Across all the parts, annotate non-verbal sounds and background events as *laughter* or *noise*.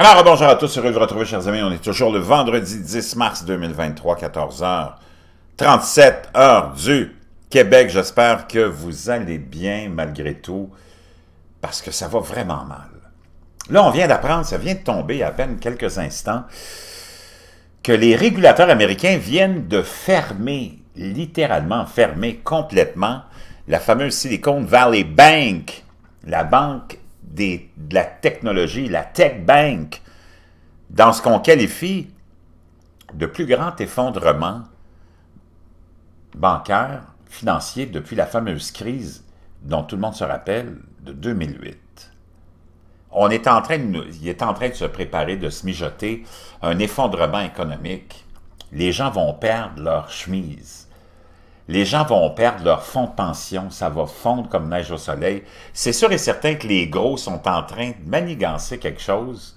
Alors, bonjour à tous, heureux de vous retrouver, chers amis. On est toujours le vendredi 10 mars 2023, 14h37, heure du Québec. J'espère que vous allez bien malgré tout, parce que ça va vraiment mal. Là, on vient d'apprendre, ça vient de tomber à peine quelques instants, que les régulateurs américains viennent de fermer, littéralement fermer complètement, la fameuse Silicon Valley Bank, la banque de la technologie, la tech bank, dans ce qu'on qualifie de plus grand effondrement bancaire, financier, depuis la fameuse crise dont tout le monde se rappelle, de 2008. On est en train de, il est en train de se préparer, de se mijoter un effondrement économique. Les gens vont perdre leur chemise les gens vont perdre leur fonds de pension, ça va fondre comme neige au soleil. C'est sûr et certain que les gros sont en train de manigancer quelque chose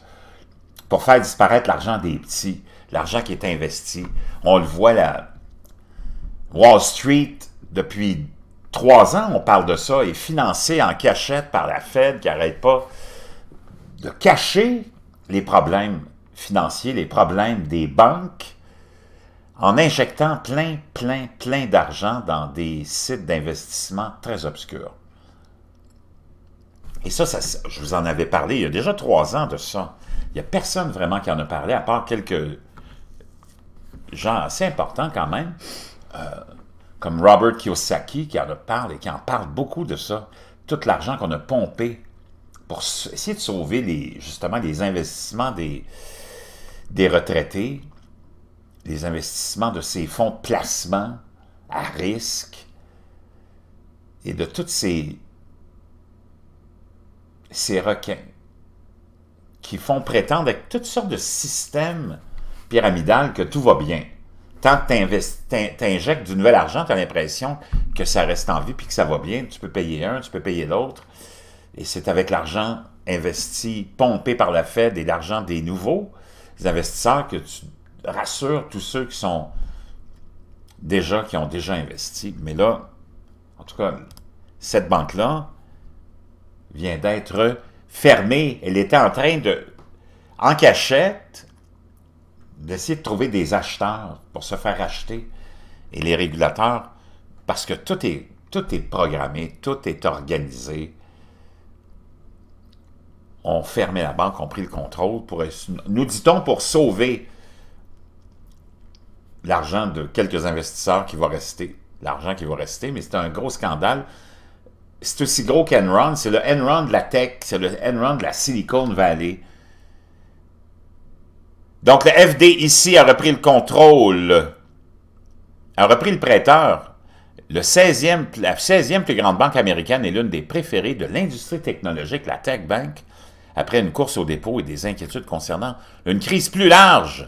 pour faire disparaître l'argent des petits, l'argent qui est investi. On le voit là, Wall Street, depuis trois ans, on parle de ça, est financé en cachette par la Fed qui n'arrête pas de cacher les problèmes financiers, les problèmes des banques, en injectant plein, plein, plein d'argent dans des sites d'investissement très obscurs. Et ça, je vous en avais parlé il y a déjà trois ans de ça. Il n'y a personne vraiment qui en a parlé, à part quelques gens assez importants quand même, euh, comme Robert Kiyosaki qui en parle et qui en parle beaucoup de ça. Tout l'argent qu'on a pompé pour essayer de sauver justement les investissements des, des retraités, des investissements de ces fonds de placement à risque et de tous ces, ces requins qui font prétendre avec toutes sortes de systèmes pyramidales que tout va bien. Tant que tu injectes du nouvel argent, tu as l'impression que ça reste en vie puis que ça va bien. Tu peux payer un, tu peux payer l'autre. Et c'est avec l'argent investi, pompé par la Fed et l'argent des nouveaux investisseurs que tu rassure tous ceux qui sont déjà, qui ont déjà investi. Mais là, en tout cas, cette banque-là vient d'être fermée. Elle était en train de, en cachette, d'essayer de trouver des acheteurs pour se faire acheter. Et les régulateurs, parce que tout est, tout est programmé, tout est organisé, ont fermé la banque, ont pris le contrôle, pour, nous dit-on, pour sauver l'argent de quelques investisseurs qui va rester, l'argent qui va rester, mais c'est un gros scandale. C'est aussi gros qu'Enron, c'est le Enron de la tech, c'est le Enron de la Silicon Valley. Donc le FD, ici, a repris le contrôle, a repris le prêteur. Le e la 16e plus grande banque américaine est l'une des préférées de l'industrie technologique, la Tech Bank, après une course au dépôt et des inquiétudes concernant une crise plus large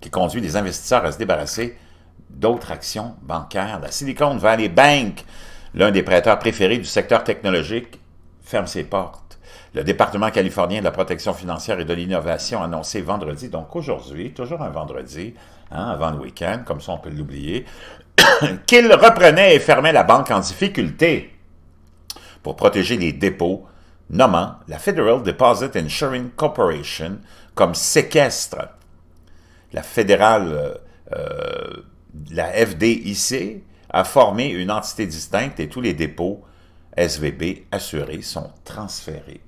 qui conduit les investisseurs à se débarrasser d'autres actions bancaires. La Silicon Valley Bank, l'un des prêteurs préférés du secteur technologique, ferme ses portes. Le département californien de la protection financière et de l'innovation a annoncé vendredi, donc aujourd'hui, toujours un vendredi, hein, avant le week-end, comme ça on peut l'oublier, *coughs* qu'il reprenait et fermait la banque en difficulté pour protéger les dépôts, nommant la Federal Deposit Insurance Corporation comme séquestre la fédérale, euh, euh, la FDIC, a formé une entité distincte et tous les dépôts SVB assurés sont transférés.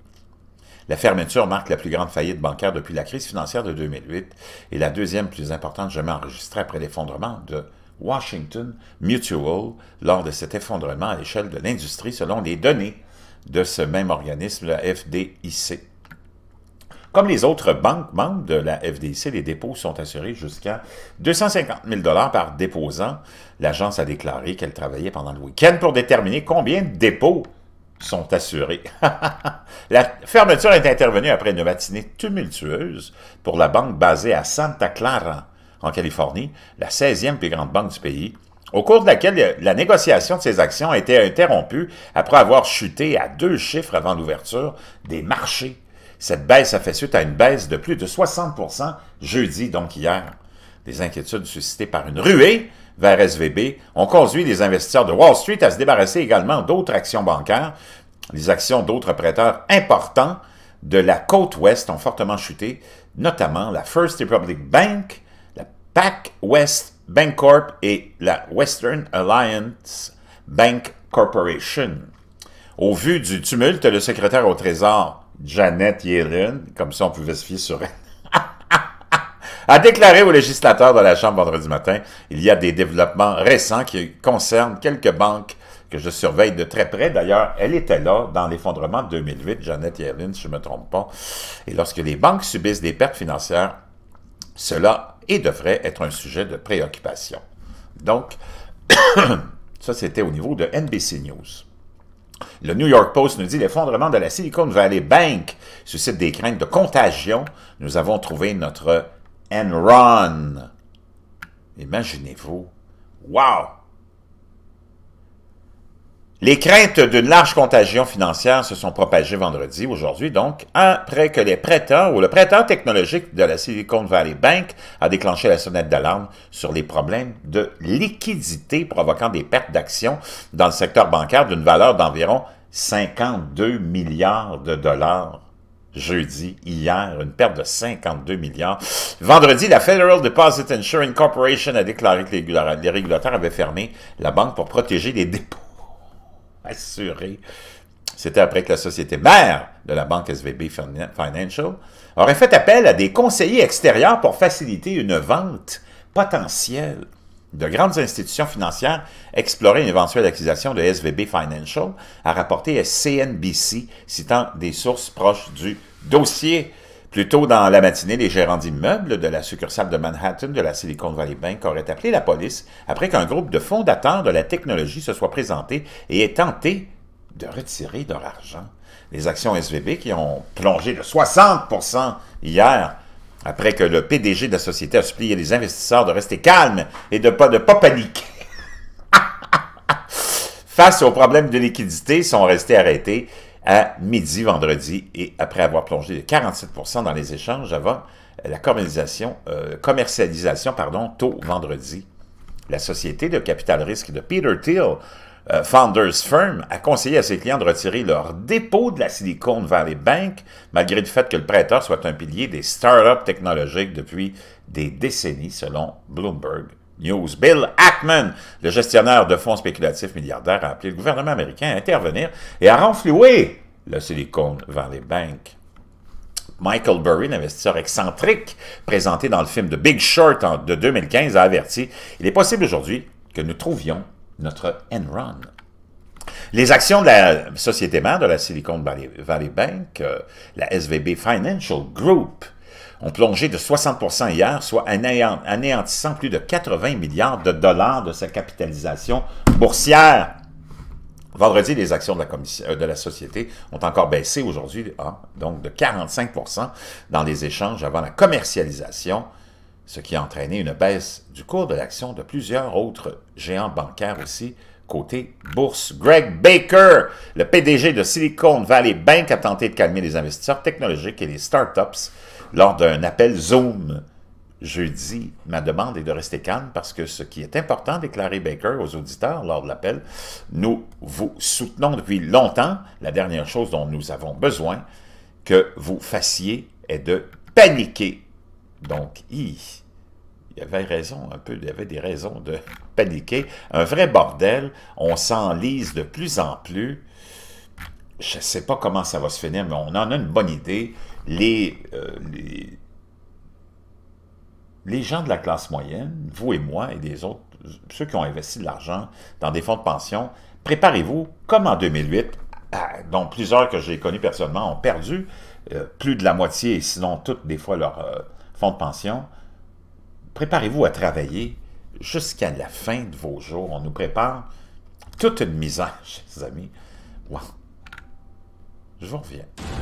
La fermeture marque la plus grande faillite bancaire depuis la crise financière de 2008 et la deuxième plus importante jamais enregistrée après l'effondrement de Washington Mutual lors de cet effondrement à l'échelle de l'industrie selon les données de ce même organisme, la FDIC. Comme les autres banques membres de la FDIC, les dépôts sont assurés jusqu'à 250 000 par déposant. L'agence a déclaré qu'elle travaillait pendant le week-end pour déterminer combien de dépôts sont assurés. *laughs* la fermeture est intervenue après une matinée tumultueuse pour la banque basée à Santa Clara, en Californie, la 16e plus grande banque du pays, au cours de laquelle la négociation de ses actions a été interrompue après avoir chuté à deux chiffres avant l'ouverture des marchés cette baisse a fait suite à une baisse de plus de 60 jeudi, donc hier. Des inquiétudes suscitées par une ruée vers SVB ont conduit les investisseurs de Wall Street à se débarrasser également d'autres actions bancaires. Les actions d'autres prêteurs importants de la côte ouest ont fortement chuté, notamment la First Republic Bank, la PAC West Bank Corp et la Western Alliance Bank Corporation. Au vu du tumulte, le secrétaire au Trésor Janet Yellen, comme si on pouvait se fier sur elle, a *laughs* déclaré au législateur de la Chambre vendredi matin, il y a des développements récents qui concernent quelques banques que je surveille de très près. D'ailleurs, elle était là dans l'effondrement de 2008, Janet Yellen, si je ne me trompe pas. Et lorsque les banques subissent des pertes financières, cela est devrait être un sujet de préoccupation. Donc, *coughs* ça c'était au niveau de NBC News. Le New York Post nous dit l'effondrement de la Silicon Valley Bank suscite des craintes de contagion. Nous avons trouvé notre Enron. Imaginez-vous. Wow! Les craintes d'une large contagion financière se sont propagées vendredi, aujourd'hui donc, après que les prêteurs ou le prêteur technologique de la Silicon Valley Bank a déclenché la sonnette d'alarme sur les problèmes de liquidité provoquant des pertes d'actions dans le secteur bancaire d'une valeur d'environ 52 milliards de dollars jeudi, hier, une perte de 52 milliards. Vendredi, la Federal Deposit Insurance Corporation a déclaré que les régulateurs avaient fermé la banque pour protéger les dépôts assuré. C'était après que la société mère de la banque SVB Financial aurait fait appel à des conseillers extérieurs pour faciliter une vente potentielle. De grandes institutions financières exploraient une éventuelle accusation de SVB Financial, a rapporté à CNBC, citant des sources proches du dossier. Plus tôt dans la matinée, les gérants d'immeubles de la succursale de Manhattan de la Silicon Valley Bank auraient appelé la police après qu'un groupe de fondateurs de la technologie se soit présenté et ait tenté de retirer leur argent. Les actions SVB qui ont plongé de 60 hier après que le PDG de la société a supplié les investisseurs de rester calmes et de ne pas, de paniquer. *laughs* Face aux problèmes de liquidité, sont restés arrêtés à midi vendredi et après avoir plongé de 47 dans les échanges avant la commercialisation, euh, commercialisation pardon, tôt vendredi. La société de capital risque de Peter Thiel, euh, Founders Firm, a conseillé à ses clients de retirer leur dépôt de la Silicon Valley Bank, malgré le fait que le prêteur soit un pilier des startups technologiques depuis des décennies, selon Bloomberg News. Bill Ackman, le gestionnaire de fonds spéculatifs milliardaires, a appelé le gouvernement américain à intervenir et à renflouer le Silicon Valley Bank. Michael Burry, l'investisseur excentrique présenté dans le film de Big Short de 2015, a averti Il est possible aujourd'hui que nous trouvions notre Enron. Les actions de la société mère de la Silicon Valley, Valley Bank, euh, la SVB Financial Group, ont plongé de 60 hier, soit anéantissant plus de 80 milliards de dollars de sa capitalisation boursière. Vendredi, les actions de la, euh, société ont encore baissé aujourd'hui, ah, donc de 45 dans les échanges avant la commercialisation, ce qui a entraîné une baisse du cours de l'action de plusieurs autres géants bancaires aussi, côté bourse. Greg Baker, le PDG de Silicon Valley Bank, a tenté de calmer les investisseurs technologiques et les startups lors d'un appel Zoom. Jeudi, ma demande est de rester calme parce que ce qui est important, déclaré Baker aux auditeurs lors de l'appel, nous vous soutenons depuis longtemps. La dernière chose dont nous avons besoin que vous fassiez est de paniquer. Donc, hi il y avait raison, un peu, il avait des raisons de *laughs* paniquer. Un vrai bordel, on s'enlise de plus en plus. Je ne sais pas comment ça va se finir, mais on en a une bonne idée. Les, euh, les, gens de la classe moyenne, vous et moi et des autres, ceux qui ont investi de l'argent dans des fonds de pension, préparez-vous, comme en 2008, dont plusieurs que j'ai connus personnellement ont perdu euh, plus de la moitié, sinon toutes des fois leurs euh, fonds de pension préparez-vous à travailler jusqu'à la fin de vos jours. On nous prépare toute une misère, *laughs* chers amis. Je vous reviens.